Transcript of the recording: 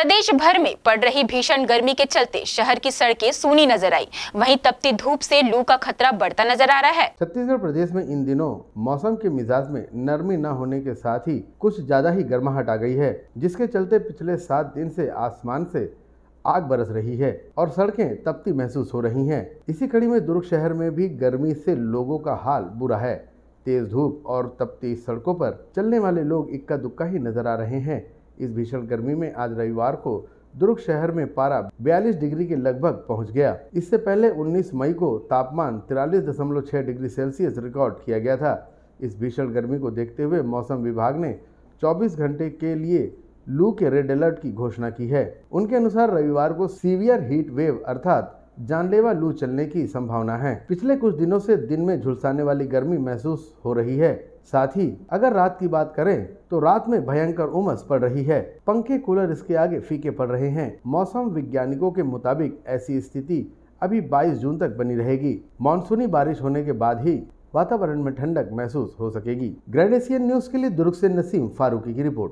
प्रदेश भर में पड़ रही भीषण गर्मी के चलते शहर की सड़कें सूनी नजर आई वहीं तपती धूप से लू का खतरा बढ़ता नजर आ रहा है छत्तीसगढ़ प्रदेश में इन दिनों मौसम के मिजाज में नरमी न होने के साथ ही कुछ ज्यादा ही गर्माहट आ गई है जिसके चलते पिछले सात दिन से आसमान से आग बरस रही है और सड़कें तपती महसूस हो रही हैं। इसी कड़ी में दुर्ग शहर में भी गर्मी से लोगों का हाल बुरा है तेज धूप और तपती सड़कों पर चलने वाले लोग इक्का दुक्का ही नजर आ रहे हैं इस भीषण गर्मी में आज रविवार को दुर्ग शहर में पारा 42 डिग्री के लगभग पहुंच गया इससे पहले 19 मई को तापमान तिरालीस डिग्री सेल्सियस रिकॉर्ड किया गया था इस भीषण गर्मी को देखते हुए मौसम विभाग ने 24 घंटे के लिए लू के रेड अलर्ट की घोषणा की है उनके अनुसार रविवार को सीवियर हीट वेव अर्थात जानलेवा लू चलने की संभावना है पिछले कुछ दिनों से दिन में झुलसाने वाली गर्मी महसूस हो रही है साथ ही अगर रात की बात करें तो रात में भयंकर उमस पड़ रही है पंखे कूलर इसके आगे फीके पड़ रहे हैं मौसम वैज्ञानिकों के मुताबिक ऐसी स्थिति अभी 22 जून तक बनी रहेगी मानसूनी बारिश होने के बाद ही वातावरण में ठंडक महसूस हो सकेगी ग्रेडेशियन न्यूज के लिए दुर्ग से नसीम फारूकी की रिपोर्ट